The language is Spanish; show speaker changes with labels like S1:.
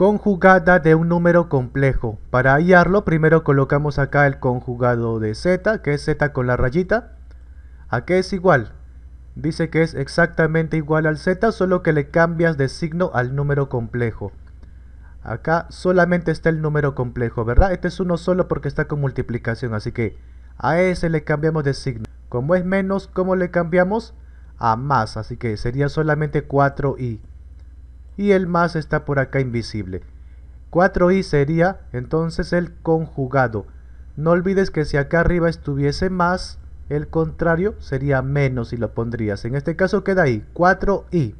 S1: conjugada de un número complejo. Para hallarlo, primero colocamos acá el conjugado de z, que es z con la rayita. ¿A qué es igual? Dice que es exactamente igual al z, solo que le cambias de signo al número complejo. Acá solamente está el número complejo, ¿verdad? Este es uno solo porque está con multiplicación, así que a ese le cambiamos de signo. Como es menos, ¿cómo le cambiamos? A más, así que sería solamente 4i y el más está por acá invisible. 4i sería entonces el conjugado. No olvides que si acá arriba estuviese más, el contrario sería menos y lo pondrías. En este caso queda ahí, 4i.